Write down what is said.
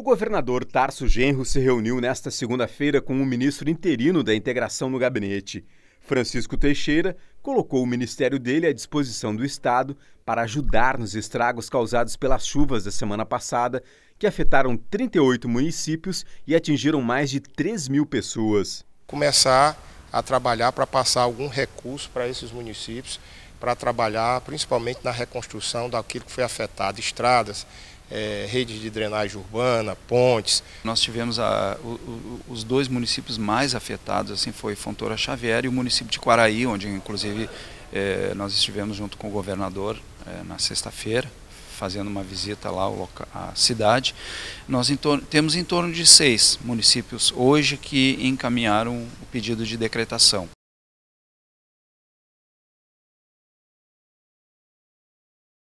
O governador Tarso Genro se reuniu nesta segunda-feira com o ministro interino da Integração no gabinete. Francisco Teixeira colocou o ministério dele à disposição do Estado para ajudar nos estragos causados pelas chuvas da semana passada, que afetaram 38 municípios e atingiram mais de 3 mil pessoas. Começar a trabalhar para passar algum recurso para esses municípios, para trabalhar principalmente na reconstrução daquilo que foi afetado estradas, é, redes de drenagem urbana, pontes. Nós tivemos a, o, o, os dois municípios mais afetados, assim, foi Fontoura Xavier e o município de Quaraí, onde inclusive é, nós estivemos junto com o governador é, na sexta-feira, fazendo uma visita lá à cidade. Nós em torno, temos em torno de seis municípios hoje que encaminharam o pedido de decretação.